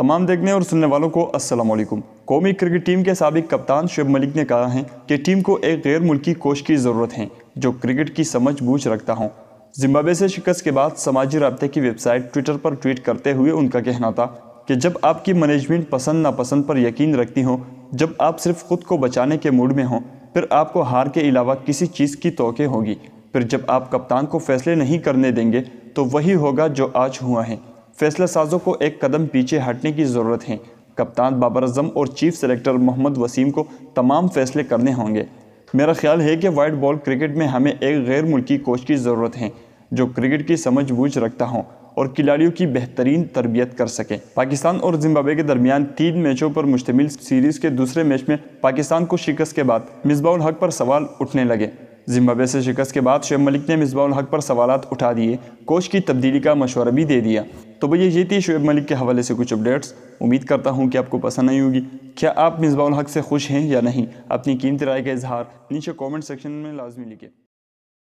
तमाम देखने और सुनने वालों को अस्सलाम कौमी क्रिकेट टीम के सबक कप्तान शुभ मलिक ने कहा है कि टीम को एक गैर मुल्की कोच की ज़रूरत है जो क्रिकेट की समझ बूझ रखता हूँ जिम्बाब्वे से शिकस्त के बाद समाजी रबते की वेबसाइट ट्विटर पर ट्वीट करते हुए उनका कहना था कि जब आपकी मैनेजमेंट पसंद नापसंद पर यकीन रखती हो जब आप सिर्फ खुद को बचाने के मूड में हों फिर आपको हार के अलावा किसी चीज़ की तोक़े होगी फिर जब आप कप्तान को फैसले नहीं करने देंगे तो वही होगा जो आज हुआ है फैसला साजों को एक कदम पीछे हटने की ज़रूरत है कप्तान बाबर अजम और चीफ सेलेक्टर मोहम्मद वसीम को तमाम फैसले करने होंगे मेरा ख्याल है कि वाइट बॉल क्रिकेट में हमें एक गैर मुल्की कोच की ज़रूरत है जो क्रिकेट की समझ बूझ रखता हो और खिलाड़ियों की बेहतरीन तरबियत कर सके पाकिस्तान और जिम्बाब्वे के दरमियान तीन मैचों पर मुश्तमिल सीरीज़ के दूसरे मैच में पाकिस्तान को शिकस्त के बाद मिसबाउल हक पर सवाल उठने लगे जिम्बाब्वे से शिकस्त के बाद शुएब मलिक ने मिसबाउल हक पर सवाल उठा दिए कोच की तब्दीली का मशवरा भी दे दिया तो भैया ये थी शुएब मलिक के हवाले से कुछ अपडेट्स उम्मीद करता हूँ कि आपको पसंद नहीं होगी क्या आप मिसबाउल हक से खुश हैं या नहीं अपनी कीमती राय का इजहार नीचे कॉमेंट सेक्शन में लाजमी लिखे